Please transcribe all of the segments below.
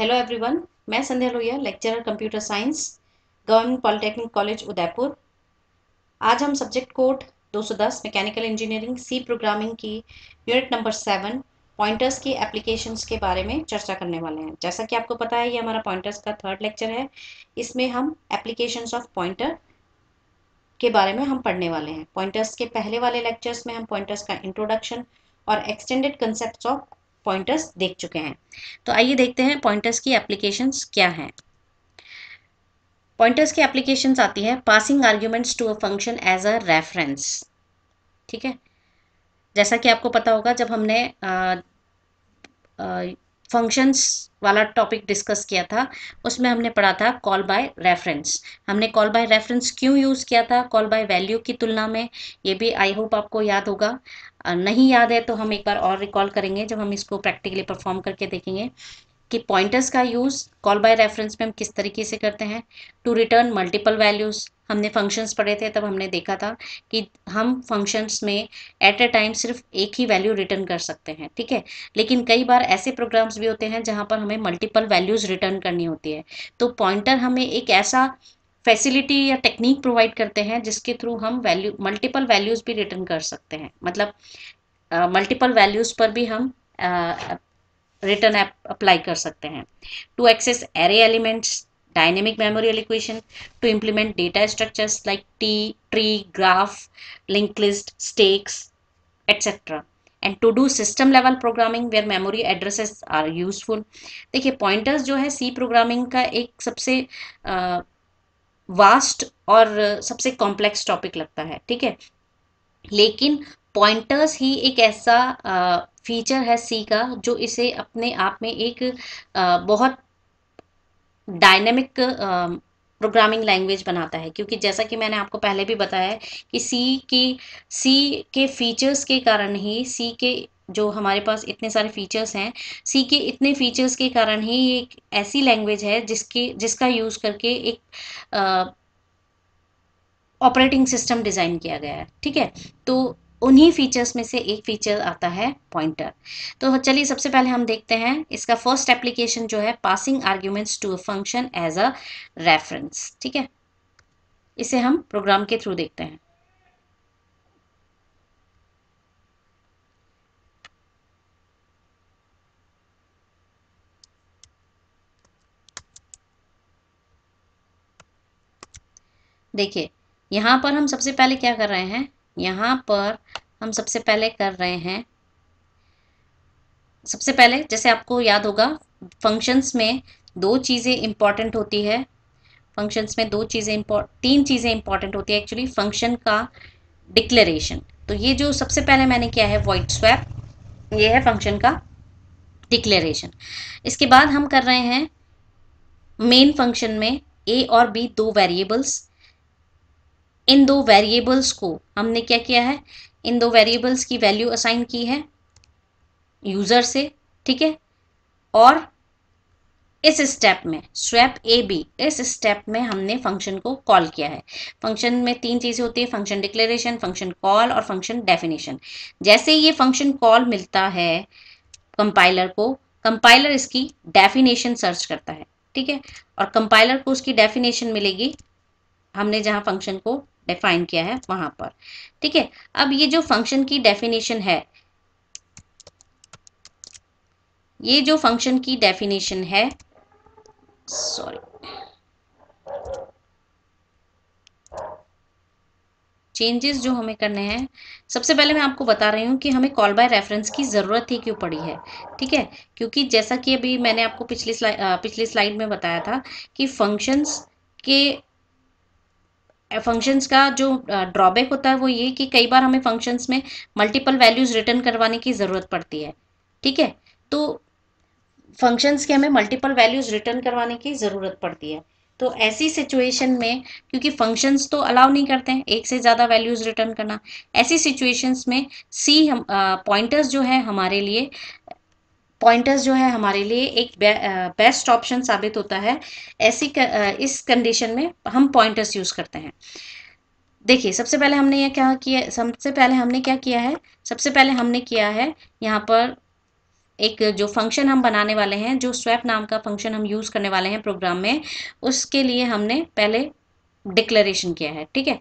Hello everyone मैं Sandhya Lohiya lecturer computer science government polytechnic college Udaipur आज हम subject code 210 mechanical engineering C programming की unit number seven pointers की applications के बारे में चर्चा करने वाले हैं जैसा कि आपको पता है ये हमारा पॉइंटर्स का थर्ड लेक्चर है इसमें हम एप्लीकेशंस ऑफ पॉइंटर के बारे में हम पढ़ने वाले हैं पॉइंटर्स के पहले वाले लेक्चर्स में हम पॉइंटर्स का इंट्रोडक्शन और एक्सटेंडेड कंसेप्ट ऑफ पॉइंटर्स देख चुके हैं तो आइए देखते हैं पॉइंटर्स की एप्लीकेशंस क्या हैं पॉइंटर्स की एप्लीकेशंस आती है passing arguments to a function as a reference ठीक है जैसा कि आपको पता होगा जब हमने आ, आ, फंक्शंस वाला टॉपिक डिस्कस किया था उसमें हमने पढ़ा था कॉल बाय रेफरेंस हमने कॉल बाय रेफरेंस क्यों यूज़ किया था कॉल बाय वैल्यू की तुलना में ये भी आई होप आपको याद होगा नहीं याद है तो हम एक बार और रिकॉल करेंगे जब हम इसको प्रैक्टिकली परफॉर्म करके देखेंगे कि पॉइंटर्स का यूज़ कॉल बाय रेफरेंस में हम किस तरीके से करते हैं टू रिटर्न मल्टीपल वैल्यूज़ हमने फंक्शंस पढ़े थे तब हमने देखा था कि हम फंक्शंस में एट अ टाइम सिर्फ एक ही वैल्यू रिटर्न कर सकते हैं ठीक है लेकिन कई बार ऐसे प्रोग्राम्स भी होते हैं जहाँ पर हमें मल्टीपल वैल्यूज़ रिटर्न करनी होती है तो पॉइंटर हमें एक ऐसा फैसिलिटी या टेक्निक प्रोवाइड करते हैं जिसके थ्रू हम वैल्यू मल्टीपल वैल्यूज़ भी रिटर्न कर सकते हैं मतलब मल्टीपल uh, वैल्यूज़ पर भी हम रिटर्न uh, अप्लाई कर सकते हैं to access array elements dynamic memorial equation to implement data structures like T, tree, graph, linked list, stakes, etc. And to do system level programming where memory addresses are useful देखिए pointers जो है सी programming का एक सबसे vast और सबसे complex topic लगता है ठीक है लेकिन पॉइंटर्स ही एक ऐसा फीचर है सी का जो इसे अपने आप में एक बहुत डायनेमिक प्रोग्रामिंग लैंग्वेज बनाता है क्योंकि जैसा कि मैंने आपको पहले भी बताया है कि सी की सी के फीचर्स के कारण ही सी के जो हमारे पास इतने सारे फीचर्स हैं सी के इतने फीचर्स के कारण ही ये एक ऐसी लैंग्वेज है जिसके जिसका यूज़ करके एक ऑपरेटिंग सिस्टम डिज़ाइन किया गया है ठीक है तो उन्हीं फीचर्स में से एक फीचर आता है पॉइंटर तो चलिए सबसे पहले हम देखते हैं इसका फर्स्ट एप्लीकेशन जो है passing arguments to a function as a reference ठीक है इसे हम प्रोग्राम के थ्रू देखते हैं देखिए यहां पर हम सबसे पहले क्या कर रहे हैं यहाँ पर हम सबसे पहले कर रहे हैं सबसे पहले जैसे आपको याद होगा फंक्शंस में दो चीज़ें इम्पॉर्टेंट होती है फंक्शंस में दो चीज़ें इम्पॉर्ट तीन चीज़ें इम्पॉर्टेंट होती है एक्चुअली फंक्शन का डिक्लेरेशन तो ये जो सबसे पहले मैंने किया है वॉइड स्वैप ये है फंक्शन का डिक्लेरेशन इसके बाद हम कर रहे हैं मेन फंक्शन में ए और बी दो वेरिएबल्स इन दो वेरिएबल्स को हमने क्या किया है इन दो वेरिएबल्स की वैल्यू असाइन की है यूज़र से ठीक है और इस स्टेप में स्वैप ए बी इस स्टेप में हमने फंक्शन को कॉल किया है फंक्शन में तीन चीज़ें होती है फंक्शन डिक्लेरेशन फंक्शन कॉल और फंक्शन डेफिनेशन जैसे ये फंक्शन कॉल मिलता है कंपाइलर को कंपाइलर इसकी डेफिनेशन सर्च करता है ठीक है और कंपाइलर को उसकी डेफिनेशन मिलेगी हमने जहाँ फंक्शन को डिफाइन किया है वहां पर ठीक है अब ये जो फंक्शन की डेफिनेशन है ये जो फंक्शन की डेफिनेशन है सॉरी चेंजेस जो हमें करने हैं सबसे पहले मैं आपको बता रही हूँ कि हमें कॉल बाय रेफरेंस की ज़रूरत ही क्यों पड़ी है ठीक है क्योंकि जैसा कि अभी मैंने आपको पिछली स्लाइड पिछली स्लाइड में बताया था कि फंक्शंस के फंक्शंस का जो ड्रॉबैक होता है वो ये कि कई बार हमें फंक्शंस में मल्टीपल वैल्यूज़ रिटर्न करवाने की ज़रूरत पड़ती है ठीक है तो फंक्शंस के हमें मल्टीपल वैल्यूज़ रिटर्न करवाने की ज़रूरत पड़ती है तो ऐसी सिचुएशन में क्योंकि फंक्शंस तो अलाउ नहीं करते हैं एक से ज़्यादा वैल्यूज़ रिटर्न करना ऐसी सिचुएशंस में सी हम पॉइंटर्स जो है हमारे लिए पॉइंटर्स जो है हमारे लिए एक बेस्ट ऑप्शन साबित होता है ऐसी इस कंडीशन में हम पॉइंटर्स यूज़ करते हैं देखिए सबसे पहले हमने यह क्या किया सबसे पहले हमने क्या किया है सबसे पहले हमने किया है यहाँ पर एक जो फंक्शन हम बनाने वाले हैं जो स्वैप नाम का फंक्शन हम यूज़ करने वाले हैं प्रोग्राम में उसके लिए हमने पहले डिक्लेरेशन किया है ठीक है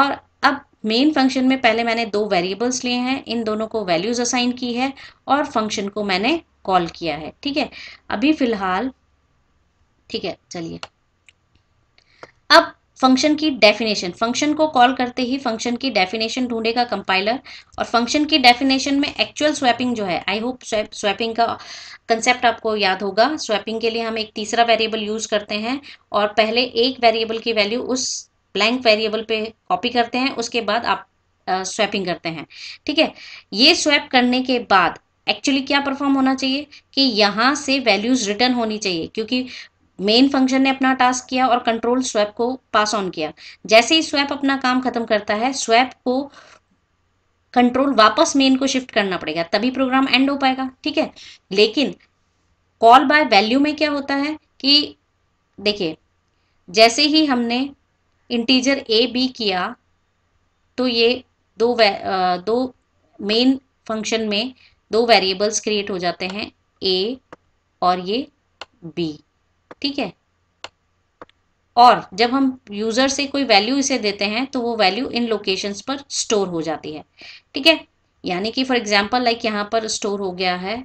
और अब मेन फंक्शन में पहले मैंने दो वेरिएबल्स लिए हैं इन दोनों को वैल्यूज़ असाइन की है और फंक्शन को मैंने कॉल किया है ठीक है अभी फिलहाल ठीक है चलिए अब फंक्शन की डेफिनेशन फंक्शन को कॉल करते ही फंक्शन की डेफिनेशन ढूंढेगा कंपाइलर और फंक्शन की डेफिनेशन में एक्चुअल स्वैपिंग जो है आई होप स्वैपिंग का कंसेप्ट आपको याद होगा स्वैपिंग के लिए हम एक तीसरा वेरिएबल यूज़ करते हैं और पहले एक वेरिएबल की वैल्यू उस ब्लैंक वेरिएबल पे कॉपी करते हैं उसके बाद आप स्वैपिंग करते हैं ठीक है ये स्वैप करने के बाद एक्चुअली क्या परफॉर्म होना चाहिए कि यहाँ से वैल्यूज़ रिटर्न होनी चाहिए क्योंकि मेन फंक्शन ने अपना टास्क किया और कंट्रोल स्वैप को पास ऑन किया जैसे ही स्वैप अपना काम खत्म करता है स्वैप को कंट्रोल वापस मेन को शिफ्ट करना पड़ेगा तभी प्रोग्राम एंड हो पाएगा ठीक है लेकिन कॉल बाय वैल्यू में क्या होता है कि देखिए जैसे ही हमने इंटीजर ए बी किया तो ये दो आ, दो मेन फंक्शन में दो वेरिएबल्स क्रिएट हो जाते हैं ए और ये बी ठीक है और जब हम यूज़र से कोई वैल्यू इसे देते हैं तो वो वैल्यू इन लोकेशंस पर स्टोर हो जाती है ठीक है यानी कि फॉर एग्जांपल लाइक यहाँ पर स्टोर हो गया है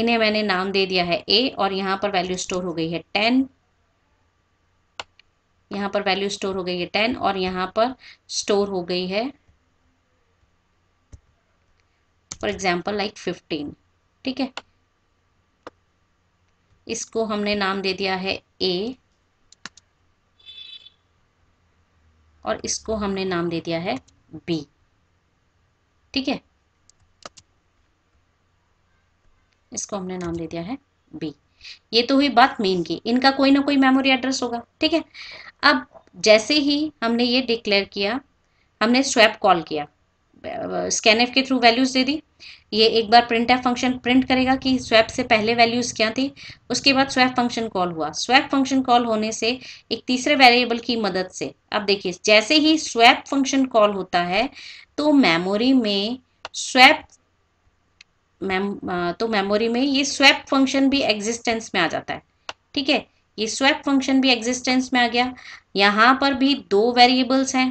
इन्हें मैंने नाम दे दिया है ए और यहाँ पर वैल्यू स्टोर हो गई है टेन यहाँ पर वैल्यू स्टोर हो गई है टेन और यहाँ पर स्टोर हो गई है फॉर एग्जाम्पल लाइक फिफ्टीन ठीक है इसको हमने नाम दे दिया है ए और इसको हमने नाम दे दिया है बी ठीक है इसको हमने नाम दे दिया है बी ये तो हुई बात मेन की इनका कोई ना कोई मेमोरी एड्रेस होगा ठीक है अब जैसे ही हमने ये डिक्लेयर किया हमने स्वैप कॉल किया स्कैनएफ के थ्रू वैल्यूज दे दी ये एक बार प्रिंट एफ फंक्शन प्रिंट करेगा कि स्वैप से पहले वैल्यूज़ क्या थी उसके बाद स्वैप फंक्शन कॉल हुआ स्वैप फंक्शन कॉल होने से एक तीसरे वेरिएबल की मदद से अब देखिए जैसे ही स्वैप फंक्शन कॉल होता है तो मेमोरी में स्वैप तो मेमोरी में ये स्वैप फंक्शन भी एग्जिस्टेंस में आ जाता है ठीक है ये स्वैप फंक्शन भी एग्जिस्टेंस में आ गया यहां पर भी दो वेरिएबल्स हैं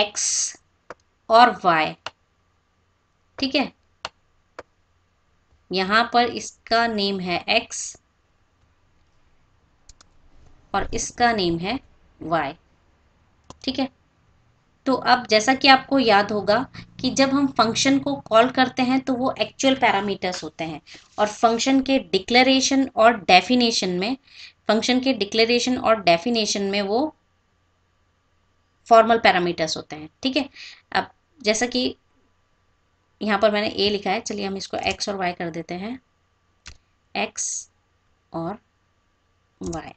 एक्स और वाई ठीक है यहां पर इसका नेम है एक्स और इसका नेम है वाई ठीक है तो अब जैसा कि आपको याद होगा कि जब हम फंक्शन को कॉल करते हैं तो वो एक्चुअल पैरामीटर्स होते हैं और फंक्शन के डिक्लेरेशन और डेफिनेशन में फंक्शन के डिक्लेरेशन और डेफिनेशन में वो फॉर्मल पैरामीटर्स होते हैं ठीक है अब जैसा कि यहाँ पर मैंने ए लिखा है चलिए हम इसको एक्स और वाई कर देते हैं एक्स और वाई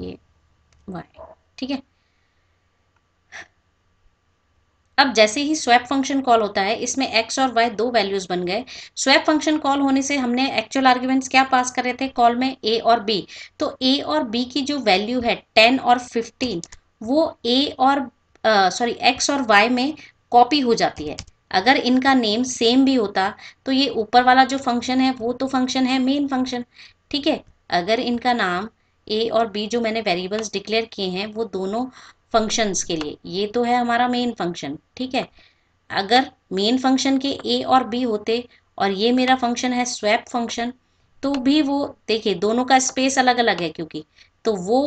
ये वाई ठीक है अब जैसे ही स्वैप फंक्शन कॉल होता है इसमें एक्स और वाई दो वैल्यूज बन गए स्वैप फंक्शन कॉल होने से हमने एक्चुअल आर्ग्यूमेंट्स क्या पास कर रहे थे कॉल में ए और बी तो ए और बी की जो वैल्यू है टेन और फिफ्टीन वो ए और सॉरी एक्स और वाई में कॉपी हो जाती है अगर इनका नेम सेम भी होता तो ये ऊपर वाला जो फंक्शन है वो तो फंक्शन है मेन फंक्शन ठीक है अगर इनका नाम ए और बी जो मैंने वेरिएबल्स डिक्लेयर किए हैं वो दोनों फंक्शंस के लिए ये तो है हमारा मेन फंक्शन ठीक है अगर मेन फंक्शन के ए और बी होते और ये मेरा फंक्शन है स्वैप फंक्शन तो भी वो देखिए दोनों का स्पेस अलग अलग है क्योंकि तो वो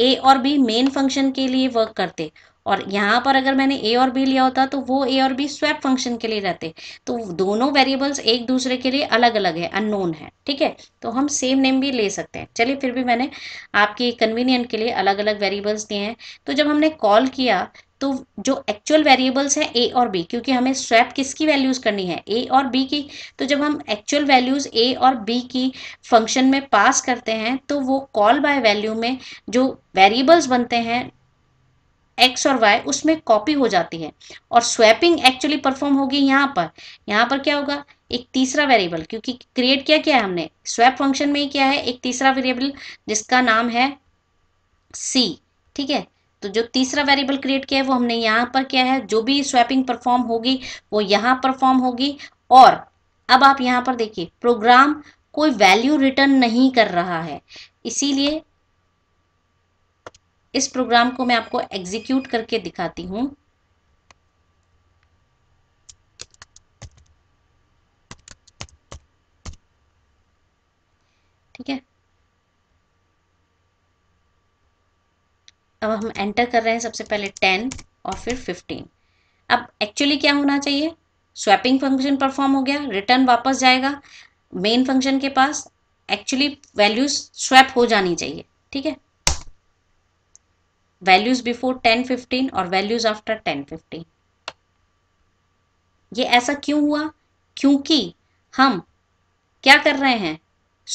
ए और बी मेन फंक्शन के लिए वर्क करते और यहाँ पर अगर मैंने ए और बी लिया होता तो वो ए और बी स्वैप फंक्शन के लिए रहते तो दोनों वेरिएबल्स एक दूसरे के लिए अलग अलग है अननोन है ठीक है तो हम सेम नेम भी ले सकते हैं चलिए फिर भी मैंने आपके कन्वीनियंट के लिए अलग अलग वेरिएबल्स दिए हैं तो जब हमने कॉल किया तो जो एक्चुअल वेरिएबल्स हैं ए और बी क्योंकि हमें स्वैप किसकी वैल्यूज़ करनी है ए और बी की तो जब हम एक्चुअल वैल्यूज़ ए और बी की फंक्शन में पास करते हैं तो वो कॉल बाय वैल्यू में जो वेरिएबल्स बनते हैं एक्स और वाई उसमें कॉपी हो जाती है और स्वैपिंग एक्चुअली परफॉर्म होगी यहाँ पर यहाँ पर क्या होगा एक तीसरा वेरिएबल क्योंकि क्रिएट किया क्या है हमने स्वैप फंक्शन में ही क्या है एक तीसरा वेरिएबल जिसका नाम है सी ठीक है तो जो तीसरा वेरिएबल क्रिएट किया है वो हमने यहाँ पर क्या है जो भी स्वैपिंग परफॉर्म होगी वो यहाँ परफॉर्म होगी और अब आप यहाँ पर देखिए प्रोग्राम कोई वैल्यू रिटर्न नहीं कर रहा है इसीलिए इस प्रोग्राम को मैं आपको एग्जीक्यूट करके दिखाती हूं ठीक है अब हम एंटर कर रहे हैं सबसे पहले टेन और फिर फिफ्टीन अब एक्चुअली क्या होना चाहिए स्वैपिंग फंक्शन परफॉर्म हो गया रिटर्न वापस जाएगा मेन फंक्शन के पास एक्चुअली वैल्यूज स्वैप हो जानी चाहिए ठीक है वैल्यूज बिफोर टेन फिफ्टीन और वैल्यूज आफ्टर टेन फिफ्टीन ये ऐसा क्यों हुआ क्योंकि हम क्या कर रहे हैं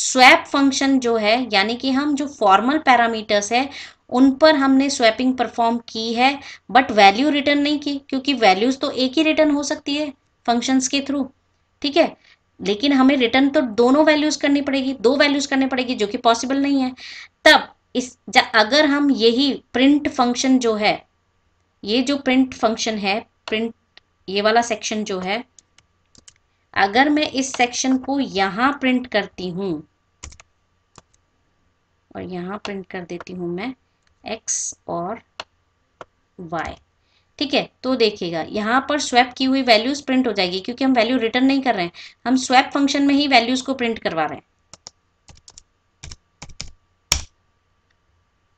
स्वैप फंक्शन जो है यानी कि हम जो फॉर्मल पैरामीटर्स है उन पर हमने स्वैपिंग परफॉर्म की है बट वैल्यू रिटर्न नहीं की क्योंकि वैल्यूज तो एक ही रिटर्न हो सकती है फंक्शंस के थ्रू ठीक है लेकिन हमें रिटर्न तो दोनों वैल्यूज करनी पड़ेगी दो वैल्यूज करनी पड़ेगी जो कि पॉसिबल नहीं है तब इस अगर हम यही प्रिंट फंक्शन जो है ये जो प्रिंट फंक्शन है प्रिंट ये वाला सेक्शन जो है अगर मैं इस सेक्शन को यहां प्रिंट करती हूं और यहां प्रिंट कर देती हूं मैं x और y ठीक है तो देखिएगा यहां पर स्वैप की हुई वैल्यूज प्रिंट हो जाएगी क्योंकि हम वैल्यू रिटर्न नहीं कर रहे हैं हम स्वैप फंक्शन में ही वैल्यूज को प्रिंट करवा रहे हैं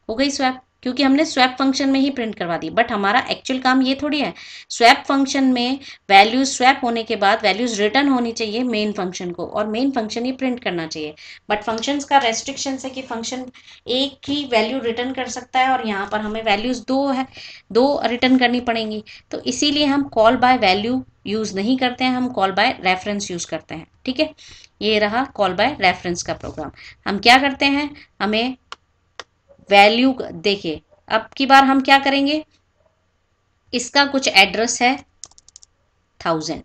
हो गई स्वैप क्योंकि हमने स्वैप फंक्शन में ही प्रिंट करवा दी बट हमारा एक्चुअल काम ये थोड़ी है स्वैप फंक्शन में वैल्यूज स्वैप होने के बाद वैल्यूज रिटर्न होनी चाहिए मेन फंक्शन को और मेन फंक्शन ही प्रिंट करना चाहिए बट फंक्शंस का रेस्ट्रिक्शन है कि फंक्शन एक ही वैल्यू रिटर्न कर सकता है और यहाँ पर हमें वैल्यूज दो है दो रिटर्न करनी पड़ेंगी तो इसीलिए हम कॉल बाय वैल्यू यूज़ नहीं करते हैं हम कॉल बाय रेफरेंस यूज़ करते हैं ठीक है ये रहा कॉल बाय रेफरेंस का प्रोग्राम हम क्या करते हैं हमें वैल्यू देखिए अब की बार हम क्या करेंगे इसका कुछ एड्रेस है थाउजेंड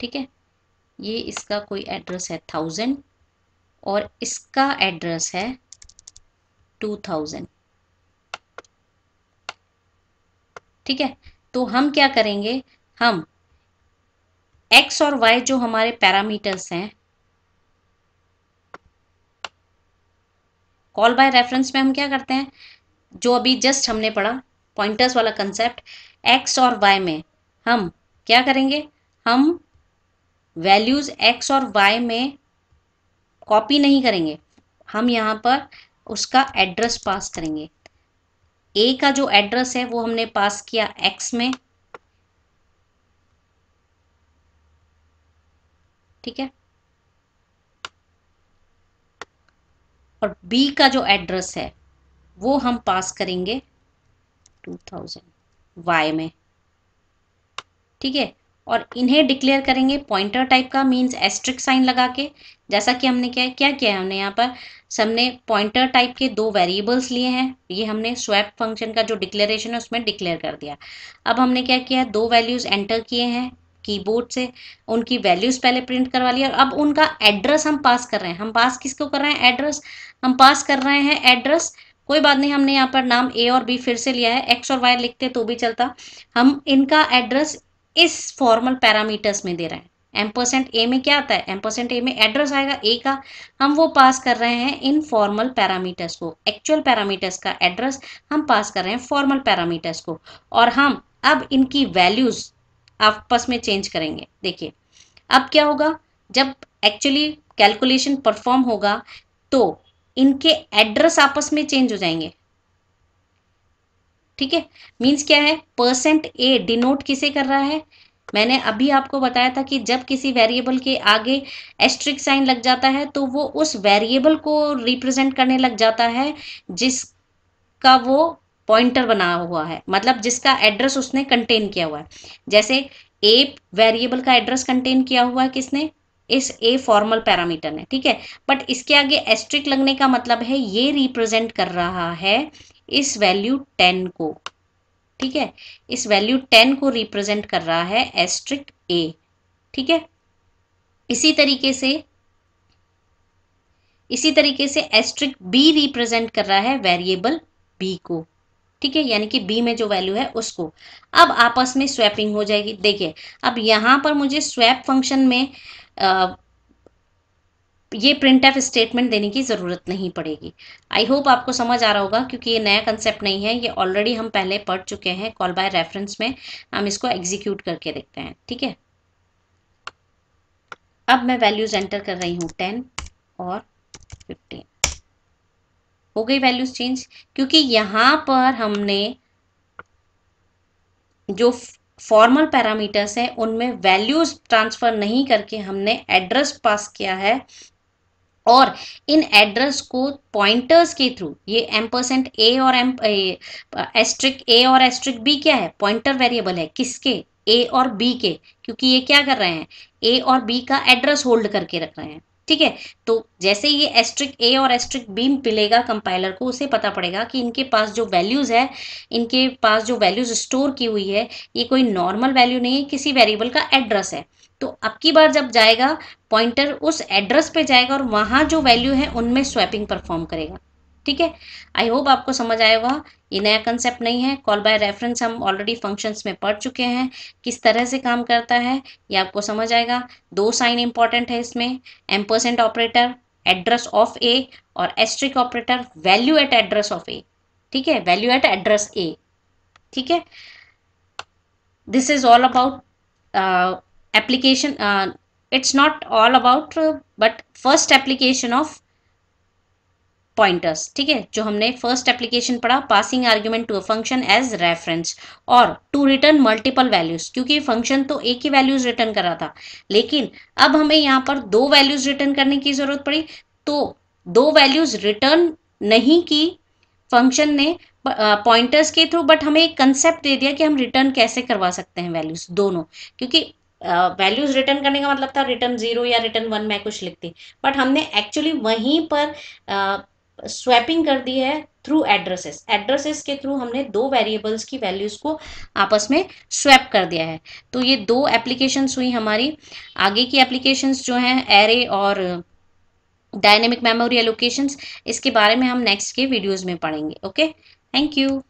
ठीक है ये इसका कोई एड्रेस है थाउजेंड और इसका एड्रेस है टू थाउजेंड ठीक है तो हम क्या करेंगे हम एक्स और वाई जो हमारे पैरामीटर्स हैं कॉल बाय रेफरेंस में हम क्या करते हैं जो अभी जस्ट हमने पढ़ा पॉइंटर्स वाला कंसेप्ट एक्स और वाई में हम क्या करेंगे हम वैल्यूज़ एक्स और वाई में कॉपी नहीं करेंगे हम यहाँ पर उसका एड्रेस पास करेंगे ए का जो एड्रेस है वो हमने पास किया एक्स में ठीक है और बी का जो एड्रेस है वो हम पास करेंगे 2000 वाई में ठीक है और इन्हें डिक्लेयर करेंगे पॉइंटर टाइप का मींस एस्ट्रिक साइन लगा के जैसा कि हमने क्या क्या किया है हमने यहाँ पर सबने पॉइंटर टाइप के दो वेरिएबल्स लिए हैं ये हमने स्वैप फंक्शन का जो डिक्लेरेशन है उसमें डिक्लेयर कर दिया अब हमने क्या किया दो वैल्यूज़ एंटर किए हैं कीबोर्ड से उनकी वैल्यूज पहले प्रिंट करवा लिया और अब उनका एड्रेस हम पास कर रहे हैं हम पास किसको कर रहे हैं एड्रेस हम पास कर रहे हैं एड्रेस कोई बात नहीं हमने यहाँ पर नाम ए और बी फिर से लिया है एक्स और वाई लिखते तो भी चलता हम इनका एड्रेस इस फॉर्मल पैरामीटर्स में दे रहे हैं एम परसेंट ए में क्या आता है एम परसेंट ए में एड्रेस आएगा ए का हम वो पास कर रहे हैं इन फॉर्मल पैरामीटर्स को एक्चुअल पैरामीटर्स का एड्रेस हम पास कर रहे हैं फॉर्मल पैरामीटर्स को और हम अब इनकी वैल्यूज आपस में चेंज करेंगे देखिए अब क्या होगा जब एक्चुअली कैलकुलेशन परफॉर्म होगा तो इनके एड्रेस आपस में चेंज हो जाएंगे ठीक है मीन्स क्या है परसेंट ए डिनोट किसे कर रहा है मैंने अभी आपको बताया था कि जब किसी वेरिएबल के आगे एस्ट्रिक साइन लग जाता है तो वो उस वेरिएबल को रिप्रेजेंट करने लग जाता है जिसका वो पॉइंटर बना हुआ है मतलब जिसका एड्रेस उसने कंटेन किया हुआ है जैसे ए वेरिएबल का एड्रेस कंटेन किया हुआ है किसने इस ए फॉर्मल पैरामीटर ने ठीक है बट इसके आगे एस्ट्रिक लगने का मतलब है ये रिप्रेजेंट कर रहा है इस वैल्यू टेन को ठीक है इस वैल्यू टेन को रिप्रेजेंट कर रहा है एस्ट्रिक ए ठीक है इसी तरीके से इसी तरीके से एस्ट्रिक बी रिप्रेजेंट कर रहा है वेरिएबल बी को ठीक है यानी कि बी में जो वैल्यू है उसको अब आपस में स्वैपिंग हो जाएगी देखिए अब यहाँ पर मुझे स्वैप फंक्शन में आ, ये प्रिंट एफ स्टेटमेंट देने की ज़रूरत नहीं पड़ेगी आई होप आपको समझ आ रहा होगा क्योंकि ये नया कंसेप्ट नहीं है ये ऑलरेडी हम पहले पढ़ चुके हैं कॉल बाय रेफरेंस में हम इसको एग्जीक्यूट करके देखते हैं ठीक है अब मैं वैल्यूज़ एंटर कर रही हूँ टेन और फिफ्टीन हो गई वैल्यूज चेंज क्योंकि यहां पर हमने जो फॉर्मल पैरामीटर्स हैं उनमें वैल्यूज ट्रांसफ़र नहीं करके हमने एड्रेस पास किया है और इन एड्रेस को पॉइंटर्स के थ्रू ये एम परसेंट ए और एम एस्ट्रिक ए और एस्ट्रिक बी क्या है पॉइंटर वेरिएबल है किसके ए और बी के क्योंकि ये क्या कर रहे हैं ए और बी का एड्रेस होल्ड करके रख रहे हैं ठीक है तो जैसे ये एस्ट्रिक ए और एस्ट्रिक बी मिलेगा कंपाइलर को उसे पता पड़ेगा कि इनके पास जो वैल्यूज़ है इनके पास जो वैल्यूज़ स्टोर की हुई है ये कोई नॉर्मल वैल्यू नहीं है किसी वेरिएबल का एड्रेस है तो अब की बार जब जाएगा पॉइंटर उस एड्रेस पे जाएगा और वहां जो वैल्यू है उनमें स्वैपिंग परफॉर्म करेगा ठीक है आई होप आपको समझ आया होगा ये नया कंसेप्ट नहीं है कॉल बाय रेफरेंस हम ऑलरेडी फंक्शंस में पढ़ चुके हैं किस तरह से काम करता है ये आपको समझ आएगा दो साइन इंपॉर्टेंट है इसमें ampersand operator address of A और asterisk operator value at address of A ठीक है वैल्यू एट एड्रेस ए ठीक है this is all about application it's not all about but first application of pointers ठीक है जो हमने फर्स्ट एप्लीकेशन पढ़ा passing argument to a function as reference और टू रिटर्न मल्टीपल वैल्यूज क्योंकि function तो एक ही वैल्यूज रिटर्न कर रहा था लेकिन अब हमें यहाँ पर दो वैल्यूज रिटर्न करने की जरूरत पड़ी तो दो वैल्यूज रिटर्न नहीं की फंक्शन ने पॉइंटर्स के थ्रू बट हमें एक कंसेप्ट दे दिया कि हम रिटर्न कैसे करवा सकते हैं वैल्यूज दोनों क्योंकि वैल्यूज uh, रिटर्न करने का मतलब था रिटर्न जीरो या रिटर्न वन मैं कुछ लिखती बट हमने एक्चुअली वहीं पर uh, स्वैपिंग कर दी है थ्रू एड्रेसेस एड्रेसेस के थ्रू हमने दो वेरिएबल्स की वैल्यूज़ को आपस में स्वैप कर दिया है तो ये दो एप्लीकेशंस हुई हमारी आगे की एप्लीकेशंस जो हैं एरे और डायनेमिक मेमोरी एलोकेशंस इसके बारे में हम नेक्स्ट के वीडियोज़ में पढ़ेंगे ओके थैंक यू